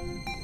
Thank you.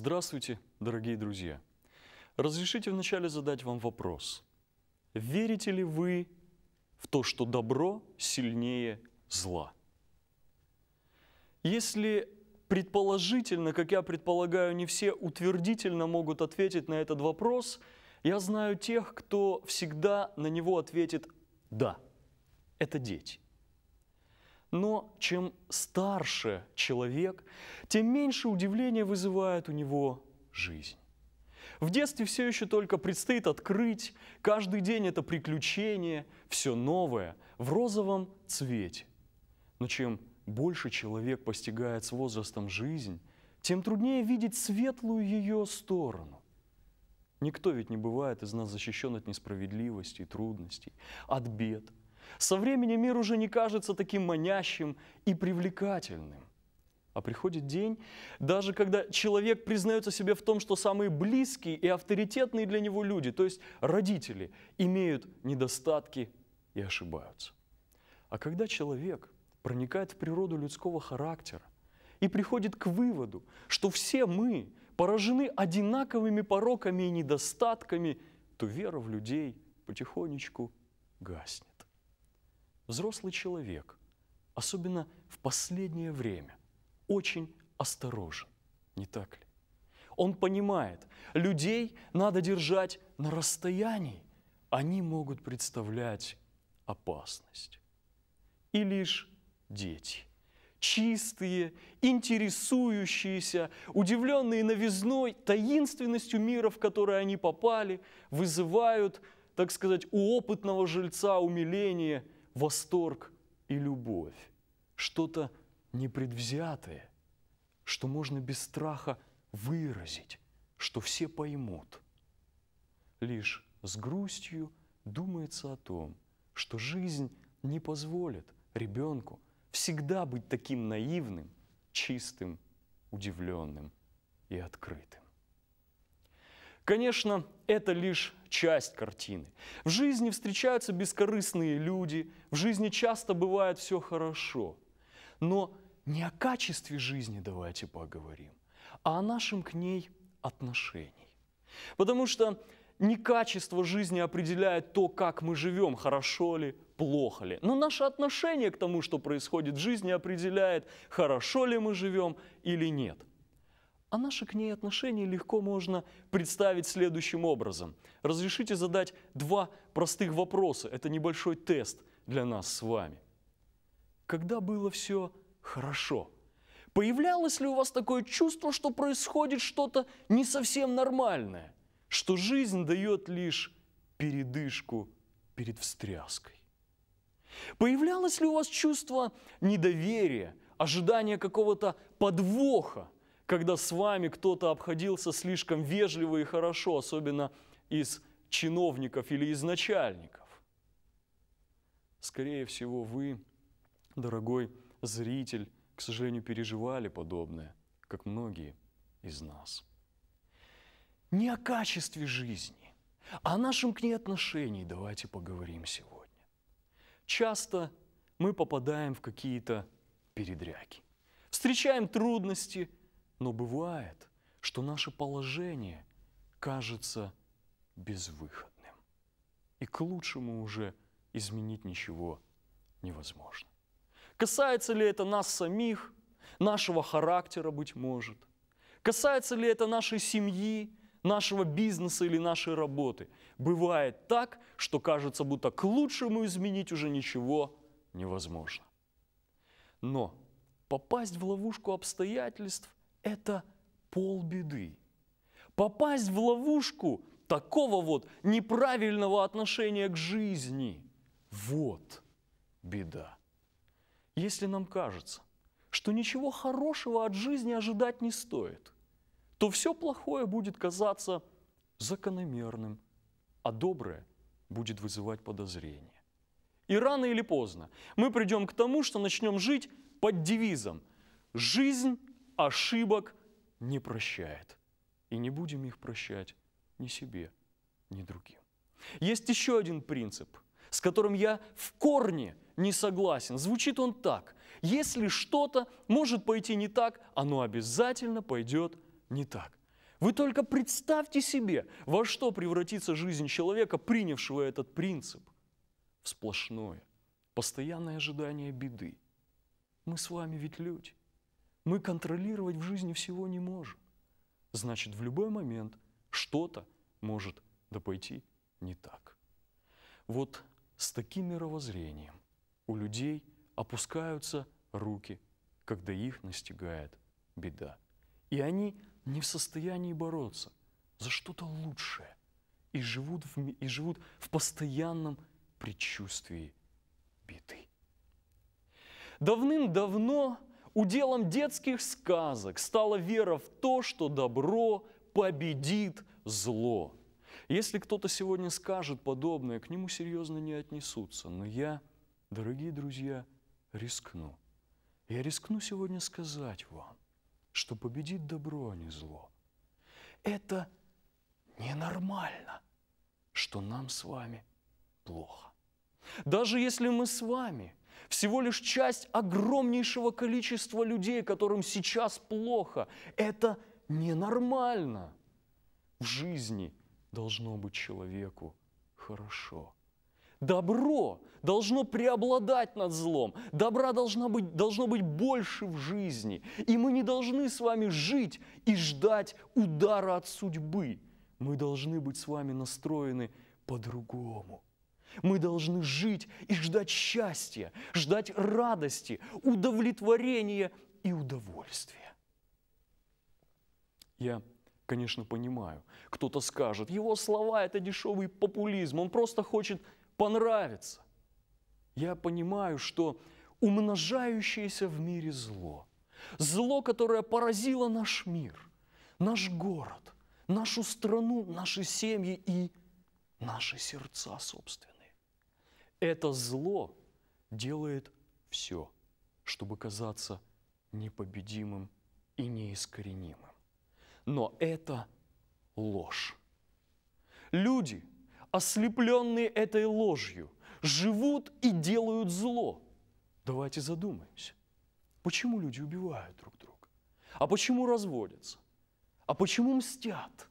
Здравствуйте, дорогие друзья! Разрешите вначале задать вам вопрос. Верите ли вы в то, что добро сильнее зла? Если предположительно, как я предполагаю, не все утвердительно могут ответить на этот вопрос, я знаю тех, кто всегда на него ответит «да». Это дети. Но чем старше человек, тем меньше удивления вызывает у него жизнь. В детстве все еще только предстоит открыть, каждый день это приключение, все новое, в розовом цвете. Но чем больше человек постигает с возрастом жизнь, тем труднее видеть светлую ее сторону. Никто ведь не бывает из нас защищен от несправедливости и трудностей, от бед – со временем мир уже не кажется таким манящим и привлекательным. А приходит день, даже когда человек признается себе в том, что самые близкие и авторитетные для него люди, то есть родители, имеют недостатки и ошибаются. А когда человек проникает в природу людского характера и приходит к выводу, что все мы поражены одинаковыми пороками и недостатками, то вера в людей потихонечку гаснет взрослый человек, особенно в последнее время, очень осторожен, не так ли? Он понимает, людей надо держать на расстоянии, они могут представлять опасность. И лишь дети, чистые, интересующиеся, удивленные новизной, таинственностью мира, в который они попали, вызывают, так сказать, у опытного жильца умиление – восторг и любовь, что-то непредвзятое, что можно без страха выразить, что все поймут. Лишь с грустью думается о том, что жизнь не позволит ребенку всегда быть таким наивным, чистым, удивленным и открытым. Конечно, это лишь часть картины. В жизни встречаются бескорыстные люди, в жизни часто бывает все хорошо. Но не о качестве жизни давайте поговорим, а о нашем к ней отношении. Потому что не качество жизни определяет то, как мы живем, хорошо ли, плохо ли. Но наше отношение к тому, что происходит в жизни, определяет, хорошо ли мы живем или нет. А наше к ней отношение легко можно представить следующим образом. Разрешите задать два простых вопроса. Это небольшой тест для нас с вами. Когда было все хорошо? Появлялось ли у вас такое чувство, что происходит что-то не совсем нормальное? Что жизнь дает лишь передышку перед встряской? Появлялось ли у вас чувство недоверия, ожидания какого-то подвоха, когда с вами кто-то обходился слишком вежливо и хорошо, особенно из чиновников или из начальников. Скорее всего, вы, дорогой зритель, к сожалению, переживали подобное, как многие из нас. Не о качестве жизни, а о нашем к ней отношении давайте поговорим сегодня. Часто мы попадаем в какие-то передряки, встречаем трудности – но бывает, что наше положение кажется безвыходным. И к лучшему уже изменить ничего невозможно. Касается ли это нас самих, нашего характера, быть может? Касается ли это нашей семьи, нашего бизнеса или нашей работы? Бывает так, что кажется, будто к лучшему изменить уже ничего невозможно. Но попасть в ловушку обстоятельств это полбеды. Попасть в ловушку такого вот неправильного отношения к жизни – вот беда. Если нам кажется, что ничего хорошего от жизни ожидать не стоит, то все плохое будет казаться закономерным, а доброе будет вызывать подозрение И рано или поздно мы придем к тому, что начнем жить под девизом «Жизнь ошибок не прощает. И не будем их прощать ни себе, ни другим. Есть еще один принцип, с которым я в корне не согласен. Звучит он так. Если что-то может пойти не так, оно обязательно пойдет не так. Вы только представьте себе, во что превратится жизнь человека, принявшего этот принцип. В сплошное, постоянное ожидание беды. Мы с вами ведь люди мы контролировать в жизни всего не можем. Значит, в любой момент что-то может да пойти не так. Вот с таким мировоззрением у людей опускаются руки, когда их настигает беда. И они не в состоянии бороться за что-то лучшее и живут в, и живут в постоянном предчувствии беды. Давным-давно Уделом детских сказок стала вера в то, что добро победит зло. Если кто-то сегодня скажет подобное, к нему серьезно не отнесутся. Но я, дорогие друзья, рискну. Я рискну сегодня сказать вам, что победит добро, а не зло. Это ненормально, что нам с вами плохо. Даже если мы с вами – всего лишь часть огромнейшего количества людей, которым сейчас плохо. Это ненормально. В жизни должно быть человеку хорошо. Добро должно преобладать над злом. Добра должно быть, должно быть больше в жизни. И мы не должны с вами жить и ждать удара от судьбы. Мы должны быть с вами настроены по-другому – мы должны жить и ждать счастья, ждать радости, удовлетворения и удовольствия. Я, конечно, понимаю, кто-то скажет, его слова – это дешевый популизм, он просто хочет понравиться. Я понимаю, что умножающееся в мире зло, зло, которое поразило наш мир, наш город, нашу страну, наши семьи и наши сердца собственно это зло делает все, чтобы казаться непобедимым и неискоренимым. Но это ложь. Люди, ослепленные этой ложью, живут и делают зло. Давайте задумаемся, почему люди убивают друг друга? А почему разводятся? А почему мстят?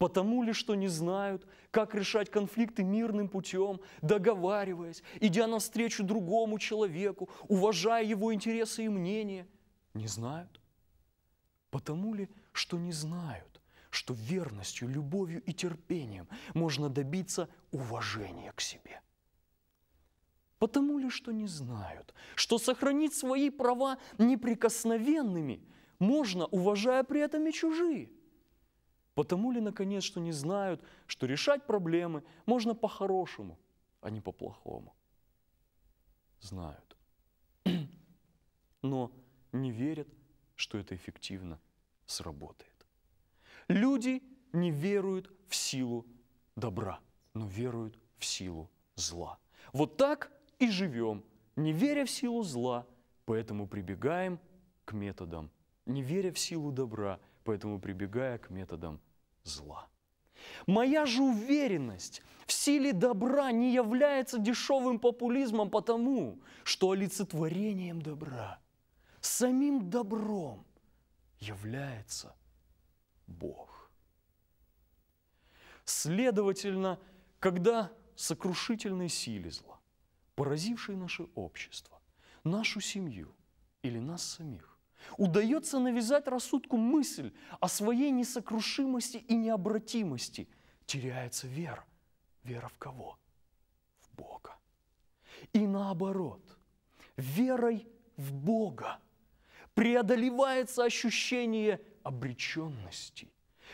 Потому ли, что не знают, как решать конфликты мирным путем, договариваясь, идя навстречу другому человеку, уважая его интересы и мнения? Не знают. Потому ли, что не знают, что верностью, любовью и терпением можно добиться уважения к себе? Потому ли, что не знают, что сохранить свои права неприкосновенными можно, уважая при этом и чужие – Потому ли, наконец, что не знают, что решать проблемы можно по-хорошему, а не по-плохому? Знают. Но не верят, что это эффективно сработает. Люди не веруют в силу добра, но веруют в силу зла. Вот так и живем, не веря в силу зла, поэтому прибегаем к методам, не веря в силу добра, поэтому прибегая к методам зла. Моя же уверенность в силе добра не является дешевым популизмом потому, что олицетворением добра, самим добром является Бог. Следовательно, когда сокрушительной силе зла, поразившей наше общество, нашу семью или нас самих, Удается навязать рассудку мысль о своей несокрушимости и необратимости. Теряется вера. Вера в кого? В Бога. И наоборот, верой в Бога преодолевается ощущение обреченности,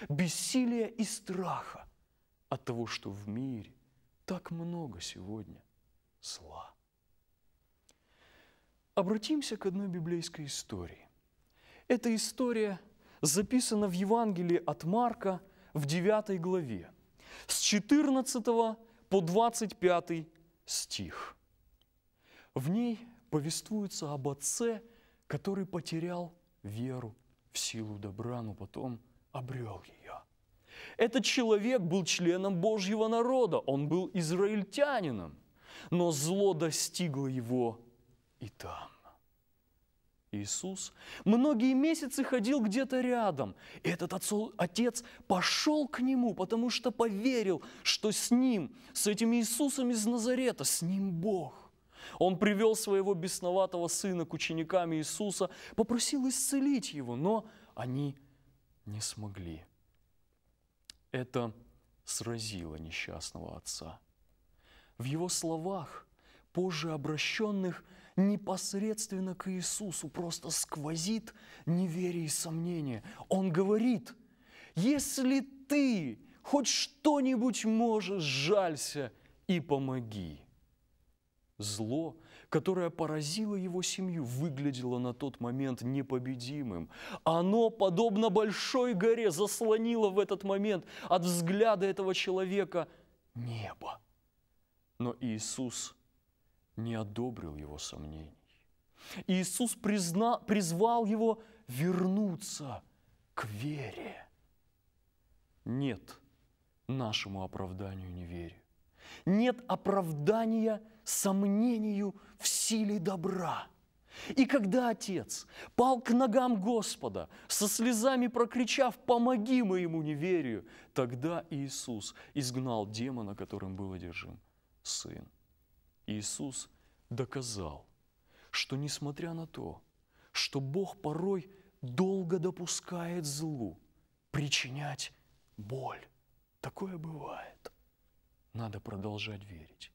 бессилия и страха от того, что в мире так много сегодня зла. Обратимся к одной библейской истории. Эта история записана в Евангелии от Марка в 9 главе с 14 по 25 стих. В ней повествуется об отце, который потерял веру в силу добра, но потом обрел ее. Этот человек был членом Божьего народа, он был израильтянином, но зло достигло его и там. Иисус, многие месяцы ходил где-то рядом. И этот отец пошел к нему, потому что поверил, что с ним, с этим Иисусом из Назарета, с ним Бог. Он привел своего бесноватого сына к ученикам Иисуса, попросил исцелить его, но они не смогли. Это сразило несчастного отца. В его словах, позже обращенных непосредственно к Иисусу просто сквозит неверие и сомнение. Он говорит, если ты хоть что-нибудь можешь, жалься и помоги. Зло, которое поразило его семью, выглядело на тот момент непобедимым. Оно, подобно большой горе, заслонило в этот момент от взгляда этого человека небо. Но Иисус – не одобрил его сомнений. Иисус призна, призвал его вернуться к вере. Нет нашему оправданию неверию. Нет оправдания сомнению в силе добра. И когда отец пал к ногам Господа, со слезами прокричав «Помоги моему неверию», тогда Иисус изгнал демона, которым был одержим сын. Иисус доказал, что несмотря на то, что Бог порой долго допускает злу причинять боль, такое бывает. Надо продолжать верить.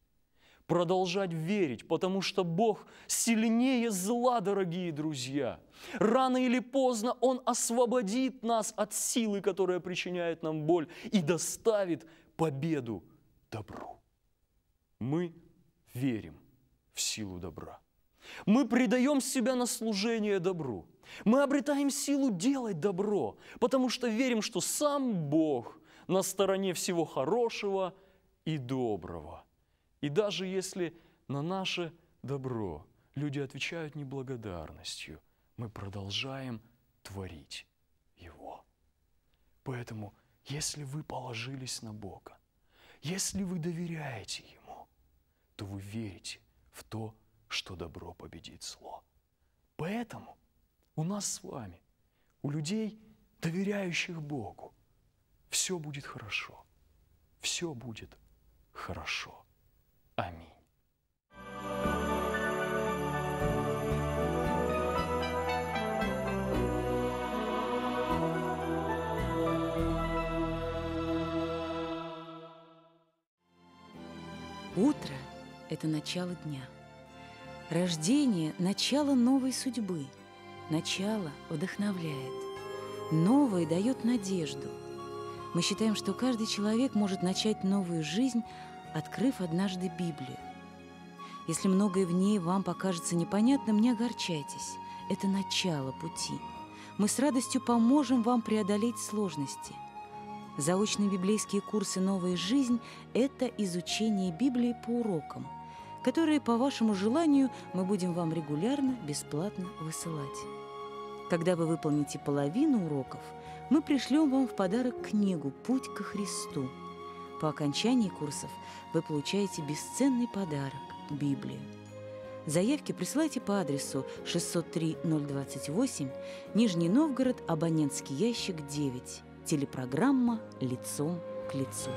Продолжать верить, потому что Бог сильнее зла, дорогие друзья. Рано или поздно Он освободит нас от силы, которая причиняет нам боль, и доставит победу добру. Мы верим в силу добра. Мы предаем себя на служение добру. Мы обретаем силу делать добро, потому что верим, что сам Бог на стороне всего хорошего и доброго. И даже если на наше добро люди отвечают неблагодарностью, мы продолжаем творить его. Поэтому, если вы положились на Бога, если вы доверяете Ему, что вы верите в то, что добро победит зло. Поэтому у нас с вами, у людей, доверяющих Богу, все будет хорошо. Все будет хорошо. Аминь. Утро это начало дня. Рождение – начало новой судьбы. Начало вдохновляет. Новое дает надежду. Мы считаем, что каждый человек может начать новую жизнь, открыв однажды Библию. Если многое в ней вам покажется непонятным, не огорчайтесь. Это начало пути. Мы с радостью поможем вам преодолеть сложности. Заочные библейские курсы «Новая жизнь» — это изучение Библии по урокам – которые по вашему желанию мы будем вам регулярно, бесплатно высылать. Когда вы выполните половину уроков, мы пришлем вам в подарок книгу «Путь ко Христу». По окончании курсов вы получаете бесценный подарок – Библию. Заявки присылайте по адресу 603-028, Нижний Новгород, абонентский ящик 9, телепрограмма «Лицом к лицу».